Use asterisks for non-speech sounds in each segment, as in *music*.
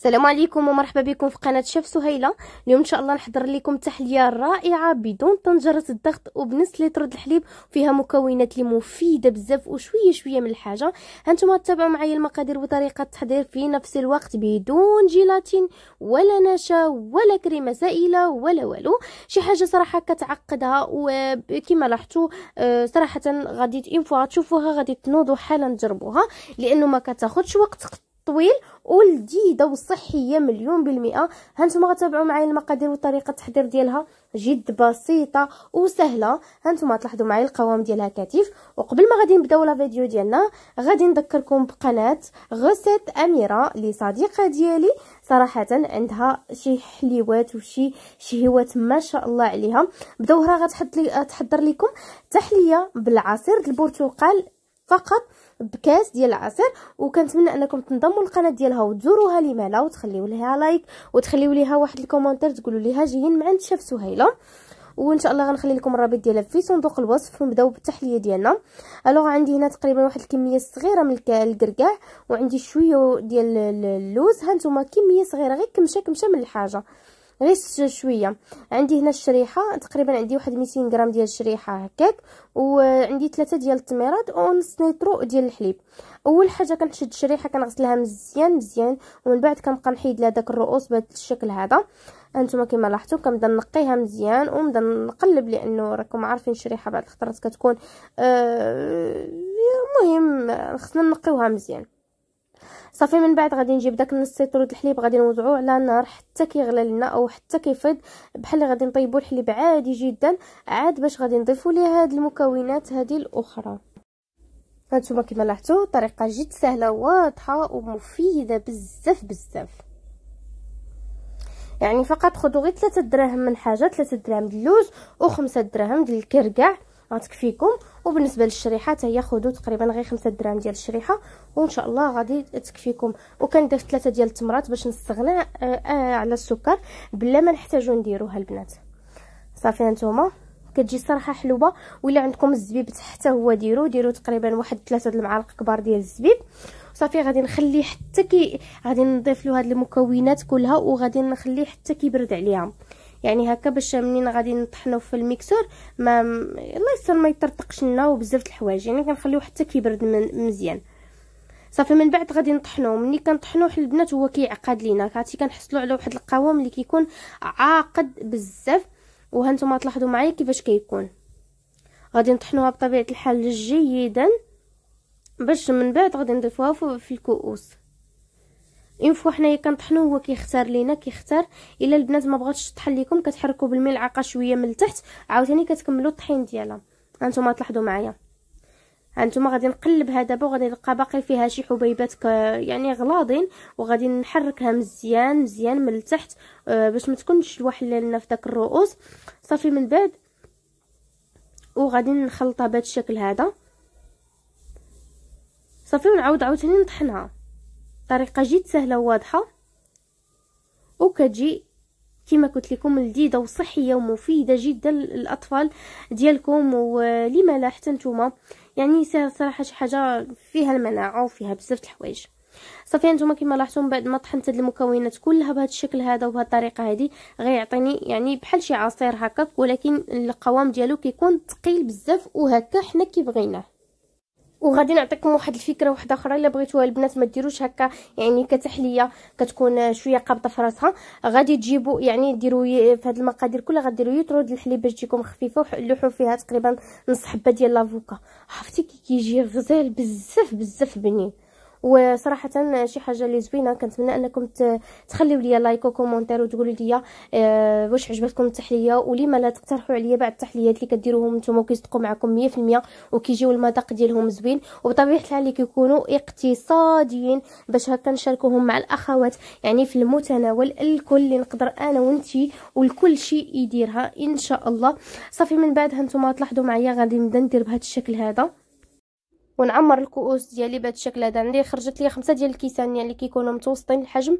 السلام عليكم ومرحبا بكم في قناه شيف سهيله اليوم ان شاء الله نحضر لكم تحليه رائعه بدون طنجره الضغط وبنص لتر الحليب فيها مكونات اللي مفيده بزاف وشويه شويه من الحاجه هانتوما تتابعوا معايا المقادير وطريقه التحضير في نفس الوقت بدون جيلاتين ولا نشا ولا كريمه سائله ولا والو شي حاجه صراحه كتعقدها وكما لاحظتوا آه، صراحه غادي ان فوا تشوفوها غادي تنوضوا حالا تجربوها لانه ما كتاخذش وقت طويل ولذيذه وصحيه مليون بالمئه هانتوما غتابعوا معايا المقادير وطريقه التحضير ديالها جد بسيطه وسهله هانتوما تلاحظوا معايا القوام ديالها كثيف وقبل ما غادي نبداو لا فيديو ديالنا غادي نذكركم بقناه غسيت اميره لصديقه صديقه ديالي صراحه عندها شي حليوات وشي شهوات ما شاء الله عليها بدوها غتحط لي تحضر لكم تحليه بالعصير البرتقال فقط بكاس ديال العصير وكنتمنى انكم تنضموا للقناه ديالها وتزوروها لي مالا وتخليو ليها لايك وتخليو ليها واحد الكومونتير تقولوا ليها جايين مع نتشاف سهيله وان شاء الله غنخلي لكم الرابط ديالها في صندوق الوصف ونبداو بالتحليه ديالنا الوغ عندي هنا تقريبا واحد الكميه صغيره من الكركاع وعندي شويه ديال اللوز هانتوما كميه صغيره غير كمشه كمشه من الحاجه غير شويه عندي هنا الشريحه تقريبا عندي واحد 200 غرام ديال الشريحه هكاك وعندي ثلاثة ديال التميرات ونص نيترو ديال الحليب اول حاجه كنشد الشريحه كنغسلها مزيان مزيان ومن بعد كنبقى نحيد لها داك الرؤوس بهذا الشكل هذا انتما كما لاحظتوا كنبدا نقيها مزيان ونبدا نقلب لانه راكم عارفين الشريحه بعض الخطرات كتكون آه، المهم آه خصنا نقيوها مزيان صافي من بعد غادي نجيب داك نص د الحليب غادي نوضعوه على النار حتى كيغلى لنا او حتى كيفيض بحال غادي نطيبو الحليب عادي جدا عاد باش غادي نضيفو ليه هاد المكونات هذه الاخرى هانتوما كما لاحظتوا طريقه جد سهله واضحه ومفيده بزاف بزاف يعني فقط خذوا غير 3 دراهم من حاجه 3 دراهم د اللوز و 5 دراهم ديال الكركاع غتكفيكم وبالنسبه للشريحه حتى هي خذوا تقريبا غير 5 دراهم ديال الشريحه وان شاء الله غادي تكفيكم وكندير ثلاثه ديال التمرات باش نستغنى آه، آه، على السكر بلا ما نحتاجو نديروها البنات صافي هانتوما كتجي صراحه حلوه ولا عندكم الزبيب حتى هو ديرو ديرو تقريبا واحد ثلاثه المعالق كبار ديال الزبيب صافي غادي نخليه حتى كي غادي نضيف له هاد المكونات كلها وغادي نخليه حتى كيبرد عليها يعني هكا باش منين غادي نطحنو في الميكسور ما الله يستر ما يطرطقش لنا وبزاف د الحوايج يعني كنخليوه حتى كيبرد من... مزيان صافي من بعد غادي نطحنوه ملي كنطحنوه البنات هو كيعقد لينا عرفتي كنحصلوا على واحد القوام اللي كيكون عاقد بزاف وهانتوما تلاحظوا معايا كيفاش كيكون غادي نطحنوها بطبيعه الحال جيدا باش من بعد غادي نضيفوها في الكؤوس اون فوا حنايا كنطحنو هو كيختار لينا كيختار الا البنات ما بغاتش تطحن ليكم كتحركوا بالملعقه شويه من التحت عاوتاني كتكملوا الطحين ديالها هانتوما تلاحظوا معايا هانتوما غادي نقلبها دابا وغادي نلقى باقي فيها شي حبيبات يعني غلاضين وغادي نحركها مزيان مزيان من التحت آه، باش ما تكونش الوحله لنا في داك الرؤوس صافي من بعد وغادي نخلطها بهذا الشكل هذا صافي ونعاود عاوتاني نطحنها طريقه جد سهله وواضحه وكتجي كما قلت لكم لذيذه وصحيه ومفيده جدا للاطفال ديالكم ولما لا حتى نتوما يعني سهل صراحه شي حاجه فيها المناعه وفيها بزاف د الحوايج صافي نتوما كما لاحظتم من بعد ما طحنت هاد المكونات كلها بهذا الشكل هذا وبهذه الطريقه هذه غيعطيني يعني بحال شي عصير هكاك ولكن القوام ديالو كيكون ثقيل بزاف وهكا حنا كي بغيناه وغادي نعطيكم واحد الفكره واحده اخرى الا بغيتوها البنات ما ديروش هكا يعني كتحليه كتكون شويه قابطه في راسها غادي تجيبوا يعني ديروا في هذه المقادير كلها غديروا يترو ديال الحليب باش تجيكم خفيفه وحلحوا فيها تقريبا نص حبه ديال لافوكا عرفتي كيجي غزال بزاف بزاف بنين وصراحه شي حاجه اللي زوينه كنتمنى انكم تخليو ليا لايك وكومونتير وتقولوا ليا آه، واش عجبتكم التحليه ولما لا تقترحوا عليا بعض التحليات اللي كديروهم نتوما وكيصدقوا معكم 100% وكيجيو المذاق ديالهم زوين وبطبيعه الحال اللي كيكونوا اقتصاديين باش هكا نشاركوهم مع الاخوات يعني في المتناول الكل اللي نقدر انا وانتي والكل شيء يديرها ان شاء الله صافي من بعدها نتوما تلاحظوا معايا غادي نبدا ندير بهذا الشكل هذا ونعمر الكؤوس ديالي بهذا الشكل هذا عندي خرجت لي خمسه ديال الكيسان اللي يعني كيكونوا متوسطين الحجم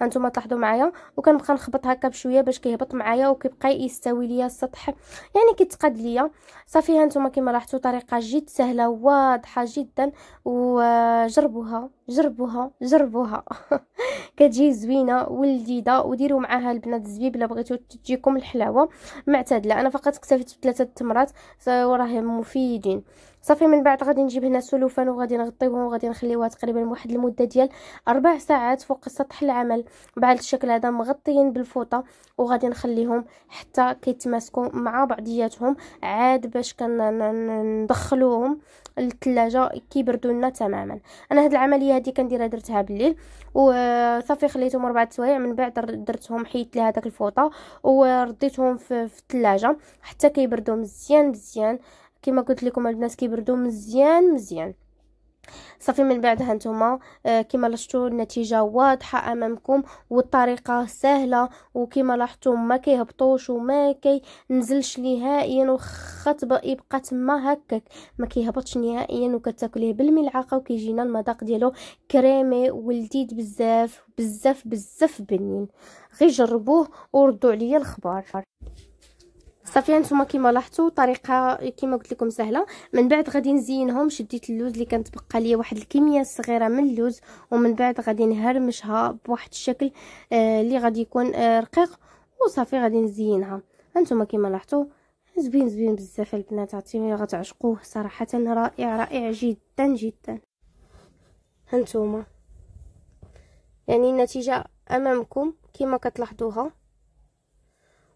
هانتوما تلاحظوا معايا وكنبقى نخبط هكا بشويه باش كيهبط معايا وكيبقى يستوي ليا السطح يعني كيتقاد ليا صافي هانتوما كما لاحظتوا طريقه جد سهله واضحه جدا وجربوها جربوها جربوها *laughs* كتجي زوينه ولذيذه وديروا معاها البنات الزبيب الا بغيتوا تجيكم الحلاوه معتدله انا فقط اكتفيت بثلاثه التمرات وراهم مفيدين صافي من بعد غادي نجيب هنا سلوفان وغادي نغطيوهم وغادي نخليوها تقريبا واحد المده ديال اربع ساعات فوق سطح العمل بعد الشكل هذا مغطيين بالفوطه وغادي نخليهم حتى كيتماسكوا مع بعضياتهم عاد باش كندخلوهم للثلاجه كيبردوا لنا تماما انا هاد العمليه هادي كنديرها درتها بالليل وصافي خليتهم اربع سوايع من بعد درتهم حيت لي هذاك الفوطه ورديتهم في الثلاجه حتى كيبردوا مزيان مزيان كما قلت لكم البنات كيبردوا مزيان مزيان صافي من بعدها نتوما آه، كما لاحظتوا النتيجه واضحه امامكم والطريقه سهله وكما لاحظتوا ما كيهبطوش وما كينزلش نهائيا وخا يبقى تما هكاك ما كيهبطش نهائيا وكتاكليه بالملعقه وكيجينا المذاق ديالو كريمي ولذيذ بزاف بزاف بزاف بنين غير جربوه وردوا عليا الخبر صافي هانتوما كيما لاحظتوا طريقه كيما قلت لكم سهله من بعد غادي نزينهم شديت اللوز اللي كانت بقى لي واحد الكميه صغيره من اللوز ومن بعد غادي نهرمشها بواحد الشكل آه غادي يكون آه رقيق وصافي غادي نزينها هانتوما كيما لاحظتوا زوين زوين بزاف البنات عطيني غتعشقوه صراحه رائع رائع جدا جدا هانتوما يعني النتيجه امامكم كيما كتلاحظوها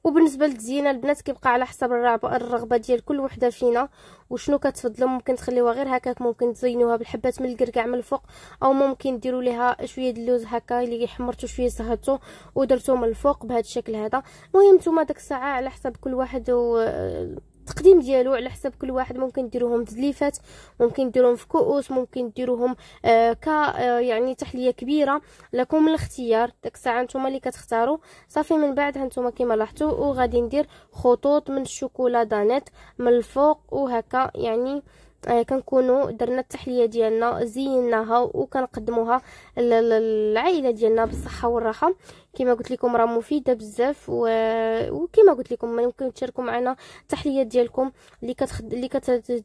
وبالنسبه للتزيينه البنات كيبقى على حسب الرغبه ديال كل وحده فينا وشنو كتفضلوا ممكن تخليوها غير هكاك ممكن تزينوها بالحبات من الكركاع من الفوق او ممكن ديروا ليها شويه ديال اللوز هكا اللي حمرتو شويه صهدتو ودرتو من الفوق بهذا الشكل هذا المهم نتوما داك الساعه على حسب كل واحد و التقديم ديالو على حسب كل واحد ممكن ديروهم تزليفات ممكن ديروهم في كؤوس ممكن ديروهم آه ك آه يعني تحليه كبيره لكم الاختيار داك الساعه نتوما اللي كتختاروا صافي من بعد هانتوما كما لاحظتوا وغادي ندير خطوط من الشوكولا دانيت من الفوق وهكا يعني آه كنكونوا درنا التحليه ديالنا زيناها وكنقدموها للعائله ديالنا بالصحه والراحه كما قلت لكم راه مفيده بزاف و... وكما قلت لكم ممكن تشاركوا معنا التحليات ديالكم اللي كتخد... اللي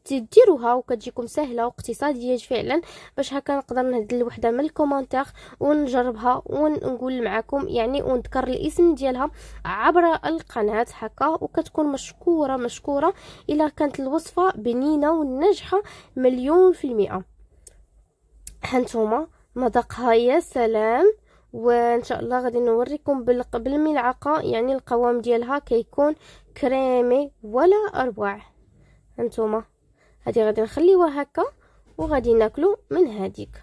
كتديروها وكتجيكم سهله واقتصاديه فعلا باش هكا نقدر نهد الوحده من الكومونتير ونجربها ونقول معكم يعني ونذكر الاسم ديالها عبر القناه هكا وكتكون مشكوره مشكوره الا كانت الوصفه بنينه وناجحه مليون في المئه هانتوما مذاقها يا سلام وان شاء الله غادي نوريكم بالملعقه يعني القوام ديالها كيكون كريمي ولا اروع هانتوما هذه غادي نخليوها هكا وغادي ناكلو من هذيك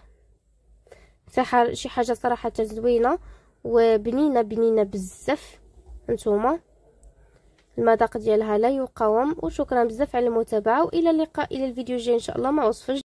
شي حاجه صراحه زوينه وبنينه بنينه بزاف هانتوما المذاق ديالها لا يقاوم وشكرا بزاف على المتابعه والى اللقاء الى الفيديو الجاي ان شاء الله مع وصفه